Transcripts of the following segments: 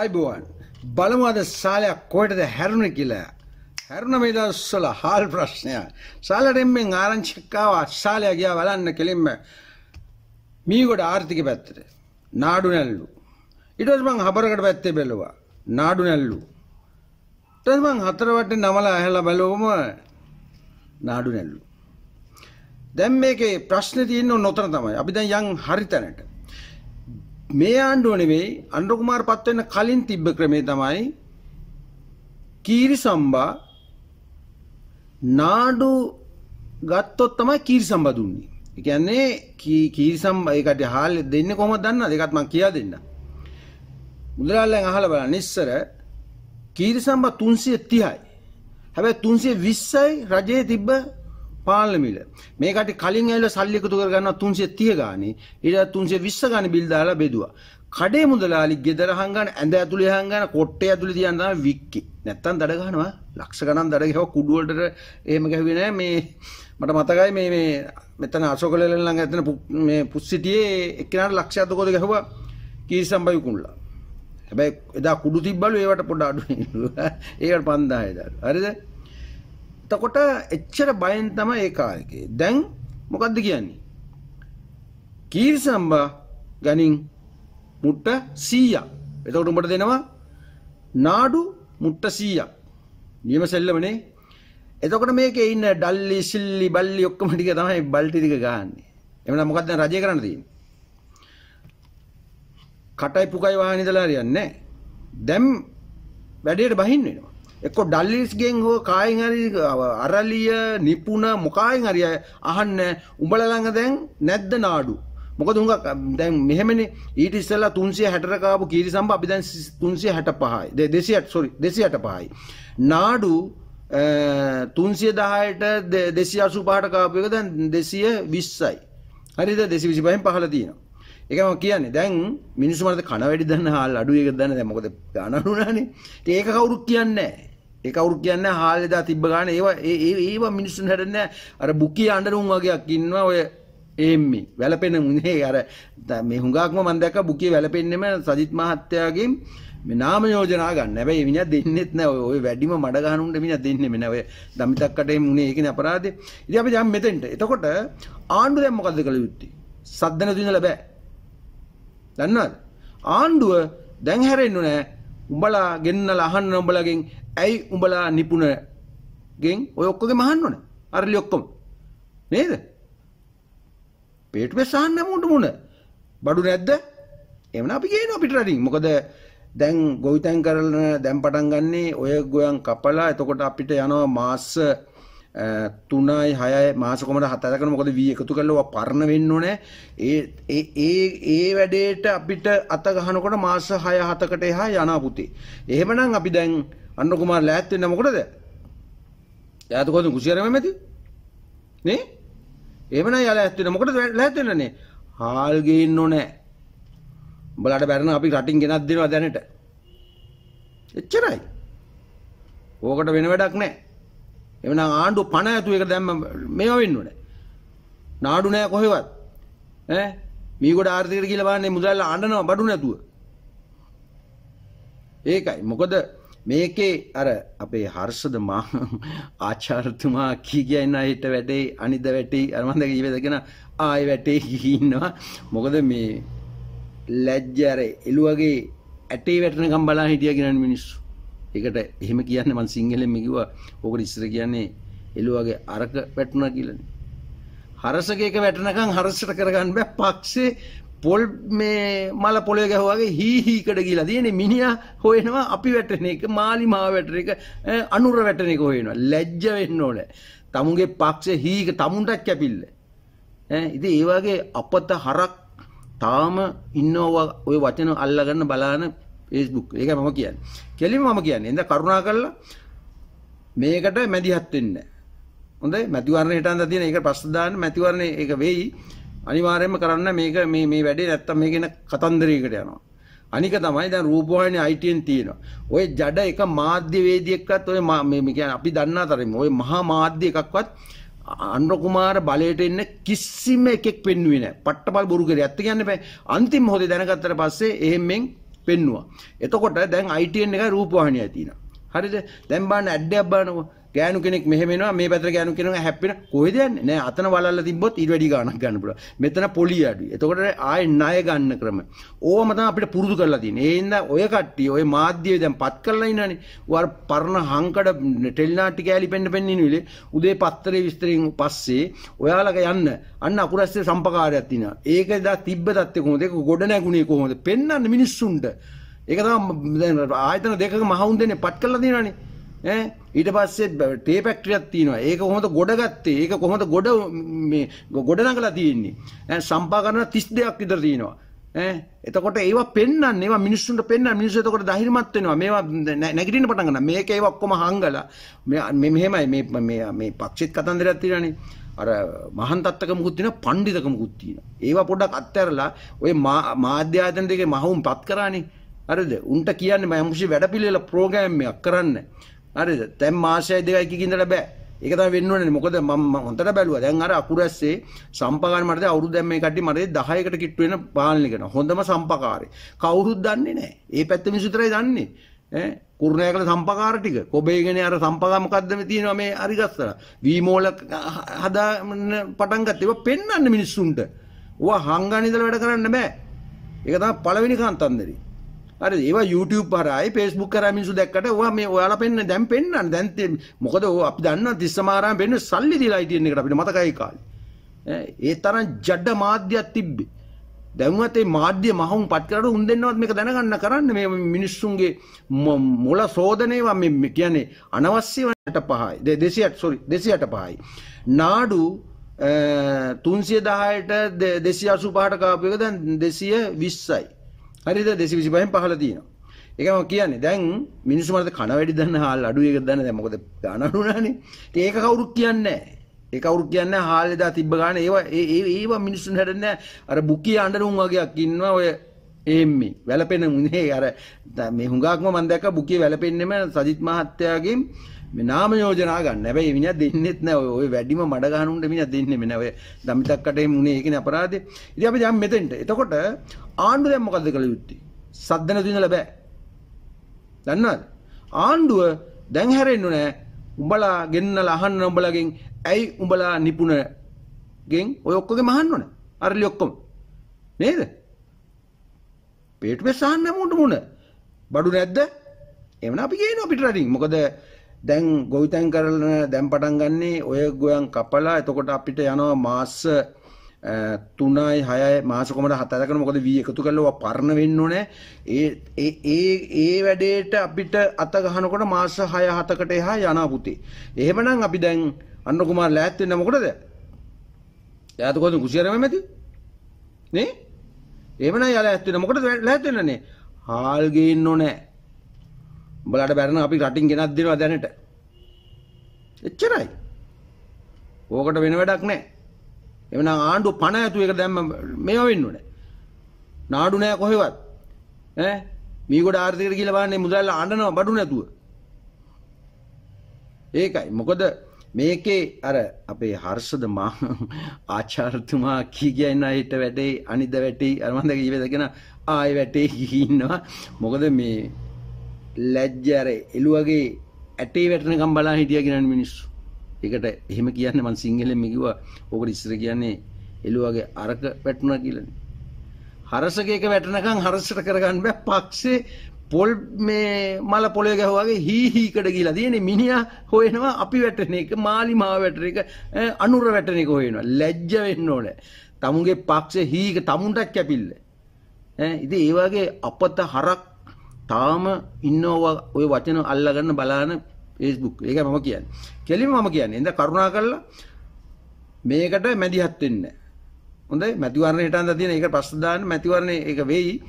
අයිබෝන් බලමුද සාලයක් කොයටද හැරුණ කියලා හැරුණ මේ දවස්වල හාල් ප්‍රශ්නයක් සාලට එම්මෙන් ආරංචිකාව අස්සාලය ගියා බලන්න කෙලින්ම මීගොඩ ආර්ථික පැත්තට නාඩු නැල්ලු ඊට පස්සේ මං හබරකට පැත්තේ බැලුවා නාඩු නැල්ලු ඊට පස්සේ මං හතර වටේ නමලා ඇහැලා බැලුවම නාඩු නැල්ලු දැන් මේකේ ප්‍රශ්නේ තියෙන්නේ නොතන තමයි අපි දැන් යන් හරිතැනට මේ ආණ්ඩුව නෙවෙයි අනුර කුමාර් පත් වෙන්න කලින් තිබ්බ ක්‍රමේ තමයි කීරිසම්බා නාඩු ගත්තොත් තමයි කීරිසම්බා දුන්නේ. ඒ කියන්නේ කීරිසම්බා ඒකට හාල් දෙන්නේ කොහොමද දන්නවද? ඒකත් මම කියා දෙන්න. මුදලාලෙන් අහලා බලන්න ඉස්සර කීරිසම්බා 330යි. හැබැයි 320යි රජයේ තිබ්බ පාලන මිල. මේකට කලින් ඇවිල්ලා සල්ලි එකතු කරගන්නවා 330 ගානේ. ඊට 320 ගානේ බිල් දාලා බෙදුවා. කඩේ මුදලාලි ගෙදර හංගන ඇඳ ඇතුලේ හංගන කොට්ටේ ඇතුලේ තියන තමයි වික්කි. නැත්තම් දඩ ගහනවා. ලක්ෂ ගණන් දඩ ගහව කුඩු වලට එහෙම ගැහුවේ නෑ මේ මට මතකයි මේ මේ මෙතන අශෝකලෙලන් ළඟ ඇතන මේ පුස්සිටියේ එක්කෙනාට ලක්ෂ 7 කෝද ගැහුවා කීසම්බයි කුණ්ලා. හැබැයි එදා කුඩු තිබ්බලු ඒවට පොඩ අඩු ඒකට 5000 දාලා. හරිද? එතකොට එච්චර බයෙන් තමයි ඒ කාලේ. දැන් මොකද්ද කියන්නේ? කීර්සම්බ ගණින් මුට්ට 100ක්. එතකොට උඹට දෙනවා නාඩු මුට්ට 100ක්. නියම සෙල්ලමනේ. එතකොට මේකේ ඉන්න ඩල්ලි සිල්ලි බල්ලි ඔක්කොම ටික තමයි බල්ටි ටික ගහන්නේ. එමනම් මොකක්ද දැන් රජය කරන්න තියෙන්නේ? කටයි පුකයි වාහනේ ඉඳලා හරියන්නේ නැහැ. දැන් වැඩේට බහින්න වෙනවා. එක්ක ඩල්ලිස්ගෙන් හෝ කායින් හරි අරලිය නිපුණ මොකායින් හරි අහන්න උඹලා ළඟ දැන් නැද්ද නාඩු මොකද උඟ දැන් මෙහෙමනේ ඊට ඉස්සෙල්ලා 360ට කාපු කීරිසම්බ අපි දැන් 365යි 200 sorry 285යි නාඩු 310ට 285ට කාපු එක දැන් 220යි හරිද 225න් පහළ තියෙනවා ඒක මම කියන්නේ. දැන් මිනිස්සු මරද කන වැඩි දන්න හාල් අඩුයි එක දන්න දැන් මොකද ගාන අඩුනානේ. ඉතින් ඒක කවුරුත් කියන්නේ නැහැ. ඒ කවුරුත් කියන්නේ නැහැ හාල් එදා තිබ්බ ගාන ඒවා ඒ ඒවා මිනිස්සුන් හැදන්නේ අර බුකිය අඬනුන් වගේක් ඉන්නවා ඔය එම්මි. වැළපෙන මුනේ අර මේ හුඟක්ම මම දැක්ක බුකිය වැළපෙන්නෙම සජිත් මහත්තයාගේ මේ නාම යෝජනා ගන්න. හැබැයි මිනිහා දෙන්නෙත් නැහැ. ඔය වැඩිම මඩ ගහනුන්ට මිනිහා දෙන්නෙම නැහැ. ඔය දමිතක්කටේ මුනේ ඒකනේ අපරාධේ. ඉතින් අපි දැන් මෙතෙන්ට. එතකොට ආණ්ඩු දැන් මොකද්ද කළ යුත්තේ? සද්දන දිනලා බෑ. දන්නවද? ආණ්ඩුව දැන් හැරෙන්නේ නැහැ. උඹලා ගෙන්නලා අහන්න උඹලගෙන් ඇයි උඹලා නිපුණගෙන් ඔය ඔක්කොගේම අහන්න ඕනේ. අරලි ඔක්කොම. නේද? පේටුවේ සාහන්න මුണ്ട് මුණ. බඩු නැද්ද? එවන අපි ගේනවා පිට රටින්. මොකද දැන් ගොවිතැන් කරන දැන් පටන් ගන්නේ ඔය ගොයන් කපලා එතකොට අපිට යනවා මාස තුනයි හයයි මාසකොමට හතරකන මොකද වී එකතු කල්ලව පරණ වෙන්න ඕනෑ ඒ ඒ වැඩේට අපිට අත ගහනකොට මාස හය හතකට එහා යනාපුතේ. එහෙමනම් අපි දැන් අන්නකුමාර ලෑත්වෙන්න මොකටද යාතකොද කුසිරම ඇති නේ එමන යාල ඇත්වෙන මොකට ලෑත්වෙන්නනේ හාල්ගේන්න ඕනෑ බලට බැරන අපි රටින් ගෙනත් දෙනවා දැනට එච්චරයි ඕකට වෙන වැඩක් නෑ එමනම් ආණ්ඩුව පණ ඇතු එකට දැම්ම මේවා වෙන්න ඕනේ. නාඩු නෑ කොහෙවත්. ඈ මීගොඩ ආර්ථිකයට කියලා බලන්නේ මුදල් අඬනවා බඩු නැතුව. ඒකයි. මොකද මේකේ අර අපේ හර්ෂද මා ආචාර්යතුමා කී කියන හිට වැටේ අනිද වැටේ අර මම දැක ඉවදගෙන ආයෙ වැටේ ඉන්නවා. මොකද මේ ලැජ්ජ අර එළුවගේ ඇටේ වැටෙනකම් බලා හිටියා කියන මිනිස්සු. ඒකට එහෙම කියන්නේ මම සිංහලෙන්ම කිව්වා ඕකට ඉස්සර කියන්නේ එළුවගේ අරක වැටුණා කියලානේ. හරසකයක වැටෙනකන් හරසට කරගන්න බෑ පක්ෂේ පොල් මේ මල පොළේ ගැහුවාගේ හී හීකඩ ගිලා තියෙන්නේ මිනිහා හොයනවා අපි වැටෙන එක මාලි මාව වැටෙන එක අනුර වැටෙන එක හොයනවා ලැජ්ජ වෙන්න ඕනේ තමුන්ගේ පක්ෂේ හීක තමුන්ටත් කැපිල්ල ඈ ඉතින් ඒ වගේ අපත හරක් තාම ඉන්නවා ওই වචන අල්ලගන්න බලාන Facebook. ඒක මම කියන්නේ. කෙලින්ම මම කියන්නේ. එඳ කරුණා කරලා මේකට මැදිහත් වෙන්න. හොඳයි මැතිවරණේ හිටන්ද තියෙන ඒක ප්‍රශ්න දාන්න මැතිවරණේ ඒක වෙයි. අනිවාර්යයෙන්ම කරන්න මේක මේ මේ වැඩේ නැත්තම් මේකේන කතන්දරයකට යනවා. අනික තමයි දැන් රූපවාහිනී ITN තියෙනවා. ඔය ජඩ එක මාධ්‍ය වේදිකෙක්වත් ඔය මේ කියන්නේ අපි දන්නා තරමින් ඔය මහා මාධ්‍ය එකක්වත් අනුර කුමාර බලයට එන්න කිසිම එකෙක් පෙන්වුවේ නැහැ. පට්ටපල් බොරු කරේ. ඇත්ත කියන්න බෑ. අන්තිම මොහොතේ දැනගත්තට පස්සේ එහෙම්ෙන් පෙන්නවා. එතකොට දැන් ITN එකයි රූපවාහිනිය තියෙනවා. හරිද? දැන් බලන්න ඇඩ්ඩයක් බලනකො ගෑනු කෙනෙක් මෙහෙම එනවා මේ පැත්තට ගෑනු කෙනෙක් හැප්පෙන කොහෙද යන්නේ නෑ අතන වලල්ල තිබ්බොත් ඊට වැඩි ගාණක් ගන්න පුළුවන් මෙතන පොලිය අඩුයි එතකොට ආයේ ණය ගන්න ක්‍රම ඕවම තමයි අපිට පුරුදු කරලා තියෙන්නේ ඒ හින්දා ඔය කට්ටිය ඔය මාධ්‍ය දැන් පත් කරලා ඉන්නනේ වර පරණ හංකඩ ටෙලිනාටි කෑලි පෙන්න පෙන්න ඉනුවිලේ උදේ පත්තරේ විස්තරයෙන් පස්සේ ඔයාලක යන්න අන්න අකුරස්සේ සම්පකාරයක් තියෙනවා ඒක දා තිබ්බ තත්ත්වේ කොහොමද ඒක ගොඩ නැගුණේ කොහොමද පෙන්වන්න මිනිස්සුන්ට ඒක තමයි දැන් ආයතන දෙකක මහවුන් දෙන්නේ පත් කරලා දිනවනේ ඊට පස්සේ ටේපැක්ට්‍රියක් තියෙනවා ඒක කොහොමද ගොඩගත්තේ ඒක කොහොමද ගොඩ මේ ගොඩනගලා තියෙන්නේ සම්පා ගණන 32ක් විතර තියෙනවා ඈ එතකොට ඒවා පෙන්වන්නේ ඒවා මිනිස්සුන්ට පෙන්වන්න මිනිස්සු එතකොට ධෛර්යමත් වෙනවා මේවා නැගිටින්න පටන් ගන්නවා මේක ඒවා ඔක්කොම හංගලා මේ මෙහෙමයි මේ මේ මේ පක්ෂිත් කතන්දරයක් තියෙනනේ අර මහන් තත්ත්වකමකුත් තියෙනවා පඬිතකමකුත් තියෙනවා ඒවා පොඩ්ඩක් අත්හැරලා ওই මාධ්‍ය ආයතන දෙකේ මහවුම් පත් කරානේ හරිද උන්ට කියන්නේ මම මොකද වැඩපිළිවෙල ප්‍රෝග්‍රෑම් එකක් කරන්න හරිද දැන් මාසයයි දෙකයි කිකින්දට බෑ ඒක තමයි වෙන්න ඕනේ මොකද මම හොන්දට බැලුවා දැන් අර අකුරැස්සේ සම්පකාර මට දැන් අවුරුදු දැන් මේ කට්ටිය මට 10කට කිට්ටු වෙන පාලනය කරනවා හොඳම සම්පකාරේ කවුරුත් දන්නේ නැහැ ඒ පැත්ත මිනිස්සු විතරයි දන්නේ ඈ කුරුණෑ කළ සම්පකාර ටික කොබේගෙන අර සම්පකා මොකද්ද මේ තියෙනවා මේ අරිගස්සලා වීමෝල හදා පටන් ගත්ත ඒවා පෙන්වන්න මිනිස්සුන්ට. ඌවා හංගන ඉඳලා වැඩ කරන්න බෑ. ඒක තමයි පළවෙනි කාන්තන්දරේ. අර ඒවා YouTube පරයි Facebook කරා මිනිස්සු දැක්කට ඔවා මේ ඔයාලා පෙන්න දැන් පෙන්නන්න දැන් මොකද අපි දන්නවා තිස්සමාරාම පෙන්න සල්ලි දීලායි තියෙන එකට අපිට මතකයි කාලේ ඒ තරම් ජඩ මාධ්‍යයක් තිබ්බේ දැන්වත් මේ මාධ්‍ය මහුම් පත් කරලා උන් දෙන්නවත් මේක දැනගන්න කරන්න මේ මිනිස්සුන්ගේ මොළ සෝදනේවා මේ කියන්නේ අනවශ්‍ය වනට පහයි 200 sorry 208 පහයි නාඩු 310ට 285ට කාපු එක දැන් 220යි හරිද 225න් 15 තියෙනවා. ඒකම කියන්නේ දැන් මිනිස්සු මරද කන වැඩි දන්න හාල් අඩු එක දන්න දැන් මොකද ගාන අඩුනානේ. ඉතින් ඒක කවුරුත් කියන්නේ නැහැ. ඒ කවුරුත් කියන්නේ නැහැ හාල් එදා තිබ්බ ගාන ඒවා ඒ ඒවා මිනිස්සුන් හැදන්නේ අර බුකිය අඬන උන් වගේක් ඉන්නවා ඔය එම්මේ වැළපෙන මුනේ අර මේ හුඟක්ම මම දැක්ක බුකිය වැළපෙන්නෙම සජිත් මහත්තයාගෙන් මේ නාම යෝජනා ගන්න. හැබැයි මිනිහා දෙන්නෙත් නෑ ඔය වැඩිම මඩ ගහන උන්ට මිනිහා දෙන්නෙම නෑ. ඔය දමිතක් කටේ මුනේ ඒකනේ අපරාධේ. ඉතින් අපි දැන් මෙතෙන්ට. එතකොට ආණ්ඩුව දැන් මොකද කළ යුත්තේ? සද්දන දිනලා බෑ. දන්නවද? ආණ්ඩුව දැන් හැරෙන්නු නෑ. උඹලා ගෙන්නලා අහන්න උඹලාගෙන් ඇයි උඹලා නිපුණගෙන් ඔය ඔක්කොගෙම අහන්න ඕනේ. අරලි ඔක්කොම. නේද? පේටුවෙස් අහන්න මුට මුණ බඩු නැද්ද එමන අපි ගේන අපිට රටින් මොකද දැන් ගොවිතැන් කරන දැම් පටන් ගන්නේ ඔය ගොයන් කපලා එතකොට අපිට යනවා මාස්ස තුනයි හයයි මාසකොමට හතරකන මොකද වී එකතු කල්ලවා පරණ වෙන්න ඕනෑ ඒ ඒ වැඩේට අපිට අතගහනකොට මාස හය හතකට එහා යනාපුතේ. එහෙමනම් අපි දැන් අන්නකුමාර ලෑත්වෙන්න මොකටද? යාතකොද කුසිරම මැති නේ? එහෙමනම් යාලා ඈත් වෙන මොකටද ඈත් වෙන්නනේ? හාල් ගේන්න ඕනේ. උඹලාට බැරනම් අපි රටින් ගෙනත් දෙනවා දැනට. එච්චරයි. ඕකට වෙන වැඩක් නැහැ. එවනම් ආණ්ඩුව පණ ඇතු එක දැම්ම මේව වෙන්න ඕනේ. නාඩු නෑ කොහෙවත්. ඈ මීගොඩ ආර්ථිකයට කියලා බලන්නේ මුදල් ආණ්ඩනවා බඩු නැතුව. ඒකයි. මොකද මේකේ අර අපේ හර්ෂද මා ආචාර්යතුමා කීගෙන හිට වැටේ අනිද වැටේ අර මම දැක ඉවදගෙන ආයෙ වැටේ ඉන්නවා මොකද මේ ලැජ්ජ අර එළුවගේ ඇටේ වැටෙනකම් බලා හිටියා කියනනේ මිනිස්සු ඒකට එහෙම කියන්නේ මම සිංහලෙන් කිව්වා ඕකට ඉස්සර කියන්නේ එළුවගේ අරක වැටුණා කියලානේ හරසක එක වැටෙනකන් හරසට කරගන්න බෑ පක්ෂේ පොල් මේ මල පොළේ ගැහුවාගේ හී හීකඩ ගිහිලා තියෙන්නේ මිනිහා හොයනවා අපි වැටෙන එක මාලි මාව වැටෙන එක අනුර වැටෙන එක හොයනවා ලැජ්ජ වෙන්න ඕනේ තමුන්ගේ පක්ෂේ හීක තමුන්ටත් කැපිල්ල ඈ ඉතින් ඒ වගේ අපත හරක් තාම ඉන්නවා ওই වචන අල්ලගන්න බලන Facebook ඒක මම කියන්නේ කෙලින්ම මම කියන්නේ එඳ කරුණා කරලා මේකට මැදිහත් වෙන්න හොඳයි මැතිවරණ හිටන්දා තියෙන ඒක ප්‍රශ්න දාන්න මැතිවරණ ඒක වෙයි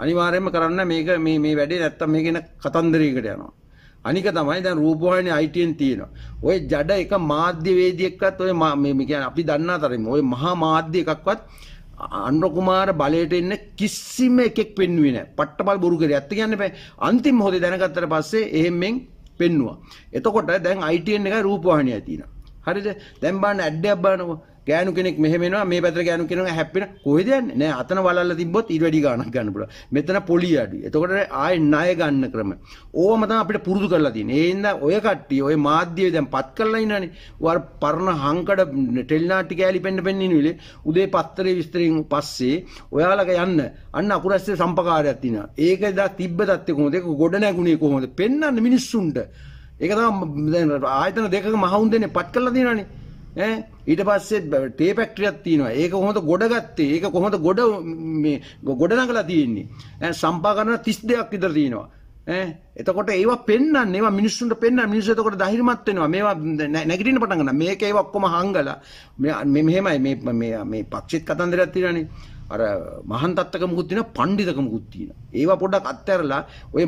අනිවාර්යයෙන්ම කරන්න මේක මේ මේ වැඩේ නැත්තම් මේක වෙන කතන්දරයකට යනවා. අනික තමයි දැන් රූපවාහිනී ITN තියෙනවා. ওই ජඩ එක මාධ්‍යවේදියෙක්වත් ওই මේ කියන්නේ අපි දන්නා තරමින් ওই මහා මාධ්‍ය එකක්වත් අනුර කුමාර බලයට එන්න කිසිම එකෙක් පෙන්වුවේ නැහැ. පට්ටපල් බොරු කරේ. ඇත්ත කියන්න බෑ. අන්තිම මොහොතේ දැනගත්තට පස්සේ එහෙම්ෙන් පෙන්නවා. එතකොට දැන් ITN එකයි රූපවාහිනියයි තියෙනවා. හරිද දැන් බලන්න ඇඩ්ඩයක් බලනකො ගෑනු කෙනෙක් මෙහෙම එනවා මේ පැත්තට ගෑනු කෙනෙක් හැප්පෙන කොහෙද යන්නේ නෑ අතන වලල්ලා තිබ්බොත් ඊට වැඩි ගාණක් ගන්න පුළුවන් මෙතන පොලිය අඩුයි එතකොට ආයෙ ණය ගන්න ක්‍රම ඕවම තමයි අපිට පුරුදු කරලා තියෙන්නේ ඒ හින්දා ඔය කට්ටිය ඔය මාධ්‍යය දැන් පත් කරලා ඉන්නනේ වර පරණ හංකඩ ටෙලිනාටි කෑලි පෙන්න පෙන්න ඉනුවිලේ උදේ පත්තරේ විස්තරින් පස්සේ ඔයාලක යන්න අන්න අකුරැස්සේ සම්පකාරයක් තියෙනවා ඒක දා තිබ්බ තත්ත්වේ කොහොමද ඒක ගොඩ නැගුණේ කොහොමද පෙන්වන්න මිනිස්සුන්ට ඒක තමයි දැන් ආයතන දෙකක මහවුන් දෙන්නේ පත් කරලා දිනවනේ. ඈ ඊට පස්සේ ටේප් ෆැක්ටරියක් තියෙනවා. ඒක කොහොමද ගොඩගත්තේ? ඒක කොහොමද ගොඩ මේ ගොඩනගලා තියෙන්නේ? ඈ සම්පාකරණ 32ක් විතර තියෙනවා. ඈ එතකොට ඒවා පෙන්වන්නේ ඒවා මිනිස්සුන්ට පෙන්වන්නේ මිනිස්සු එතකොට ධෛර්යමත් වෙනවා මේවා නැගිටින්න පටන් ගන්නවා මේක ඒවා ඔක්කොම හංගලා මේ මෙහෙමයි මේ මේ මේ පක්ෂිත් කතන්දරයක් තියෙනවානේ අර මහන් තත්ත්වකමකුත් තියෙනවා පඬිතකමකුත් තියෙනවා ඒවා පොඩ්ඩක් අත්හැරලා ওই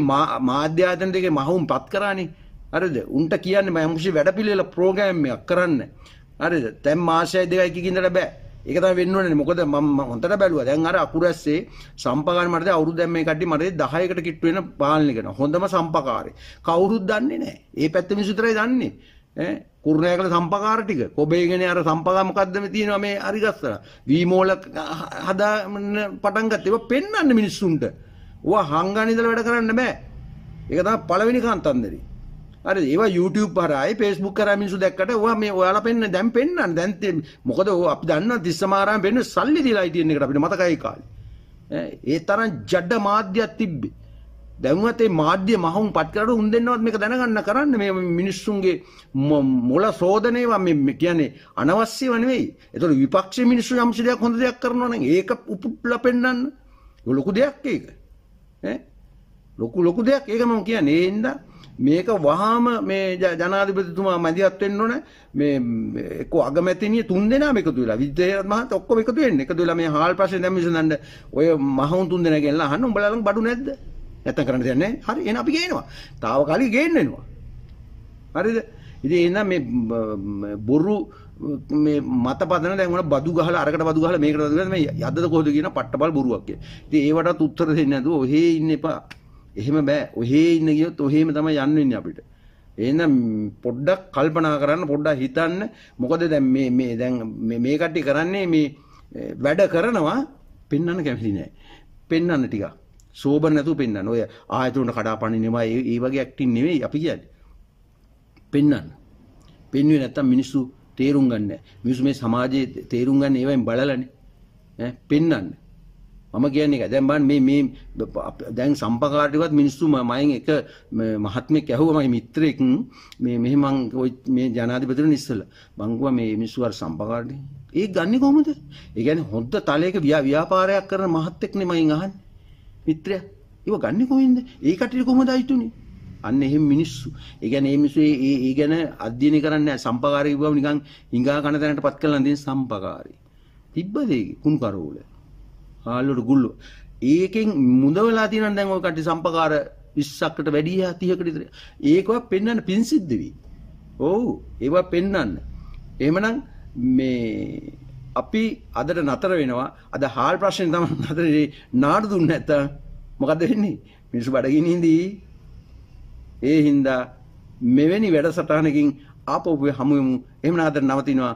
මාධ්‍ය ආයතන දෙකේ මහවුම්පත් කරානේ හරිද උන්ට කියන්න මහමුෂි වැඩපිළිවෙල ප්‍රෝග්‍රෑම් එකක් කරන්න හරිද දැන් මාසය දෙකයි කිකින්දට බෑ ඒක තමයි වෙන්න ඕනේ මොකද මම හොන්දට බැලුවා දැන් අර අකුරැස්සේ සම්පකාර මට දැන් අවුරුද්දෙන් මේ කට්ටිය මට 10කට කිට්ටු වෙන පාලනය කරන හොඳම සම්පකාරේ කවුරුත් දන්නේ නැහැ ඒ පැත්ත මිනිස්සු විතරයි දන්නේ ඈ කුරුණෑ කළ සම්පකාර ටික කොබේගෙන අර සම්පකා මොකද්ද මේ තියෙනවා මේ අරිගස්සලා වීමෝල හදා පටන් ගත්ත ඒවා පෙන්වන්න මිනිස්සුන්ට ඔවා හංගන ඉඳලා වැඩ කරන්න බෑ ඒක තමයි පළවෙනි කාන්තන්දරේ අර ඒවා YouTube හරහායි Facebook හරහා මිනිස්සු දැක්කට ඔවා මේ ඔයාලා පෙන්න දැන් පෙන්නන්න දැන් මොකද අපි දන්නවා තිස්සමාරාම වෙන්න සල්ලි දීලායි තියෙන එකට අපිට මතකයි කාලේ ඒ තරම් ජඩ මාධ්‍යයක් තිබ්බේ දැන්වත් මේ මාධ්‍ය මහුම් පත් කරලා උන් දෙන්නවත් මේක දැනගන්න කරන්න මේ මිනිස්සුන්ගේ මොළ සෝදනේවා මේ කියන්නේ අනවශ්‍යව නෙවෙයි ඒතකොට විපක්ෂයේ මිනිස්සු යම් දෙයක් හොඳ දෙයක් කරනවා නම් ඒක උපුටලා පෙන්නන්න ලොකු දෙයක් ඒක ඈ ලොකු ලොකු දෙයක් ඒක මම කියන්නේ ඒ හින්දා මේක වහාම මේ ජනාධිපතිතුමා මැදිහත් වෙන්න ඕන මේ එක්ක අගමැතිනිය තුන් දෙනාම එකතු වෙලා විජේරත් මහත් ඔක්කොම එකතු වෙන්න එකතු වෙලා මේ හාල් ප්‍රශ්නේ දැන් විසඳන්න ඔය මහවුන් තුන් දෙනා ගෙනලා අහන්න උඹලා ළඟ බඩු නැද්ද නැත්තම් කරන්න දෙයක් නැහැ හරි එහෙනම් අපි ගේනවා తాවකාලික ගේන්න වෙනවා හරිද ඉතින් එහෙනම් මේ බොරු මේ මතපදන දැන් උන බදු ගහලා අරකට බදු ගහලා මේකට බදු ගහලා මේ යද්දද කොහොද කියන පට්ටබල් බොරුවක් කිය. ඉතින් ඒවටත් උත්තර දෙන්නේ නැතුව ඔහේ ඉන්න එපා. එහෙම බෑ. ඔහේ ඉන්න ගියොත් ඔහේම තමයි යන්න වෙන්නේ අපිට. එහෙනම් පොඩ්ඩක් කල්පනා කරන්න පොඩ්ඩක් හිතන්න මොකද දැන් මේ මේ දැන් මේ මේ කට්ටිය කරන්නේ මේ වැඩ කරනවා පෙන්වන්න කැමති නෑ. පෙන්වන්න ටිකක්. සෝබන නැතුව පෙන්වන්න. ඔය ආයතන කඩාපනිනවා ඒ වගේ ඇක්ටින් නෙවෙයි අපි කියන්නේ. පෙන්වන්න. පෙන්වුවේ නැත්තම් මිනිස්සු තේරුම් ගන්න. මිනිස්සු මේ සමාජයේ තේරුම් ගන්න ඒවෙන් බලලානේ. ඈ පෙන්වන්න. මම කියන්නේ එක. දැන් බලන්න මේ මේ දැන් සම්පකාරටවත් මිනිස්සු මයෙන් එක මහත්මෙක් ඇහුවා මගේ මිත්‍රෙක් මේ මෙහෙ මං ওই මේ ජනාධිපතිතුමනි ඉස්සලා බංගුවා මේ මිනිස්සු අර සම්පකාරටේ ඒ ගන්නේ කොහොමද? ඒ කියන්නේ හොද්ද තලයක ව්‍යාපාරයක් කරන මහත්ෙක්නේ මයින් අහන්නේ. මිත්‍රයා. ඒව ගන්නේ කොහෙන්ද? ඒ කටියට කොහොමද අයිතුනේ? අන්න එහෙම මිනිස්සු. ඒ කියන්නේ මේ මිනිස්සු ඒ ඒ ගැන අධ්‍යයනය කරන්නේ නැහැ. සම්පකාරී වුවම නිකන් හිඟා කන තැනටපත් කළා නම් දෙන සම්පකාරී. තිබ්බද ඒක? කුණු කරෝලේ. ආල්ලුට ගුල්ලු. ඒකෙන් මුදවලා තියෙනවා දැන් ඔය කටි සම්පකාර 20කට වැඩි 30කට විතර. ඒකව පෙන්වන්න පින් සිද්ධ වෙයි. ඔව් ඒව පෙන්වන්න. එහෙමනම් මේ අපි අදට නතර වෙනවා. අද හාල් ප්‍රශ්නේ තමයි නතර නාඩු දුන්නේ නැත්තම් මොකද වෙන්නේ? මිනිස්සු බඩගිනින්දී. ඒ හින්දා මෙවැනි වැඩසටහනකින් ආපහු හමු වෙමු. එහෙමනම් අද නවතිනවා.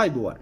ආයිබෝවන්.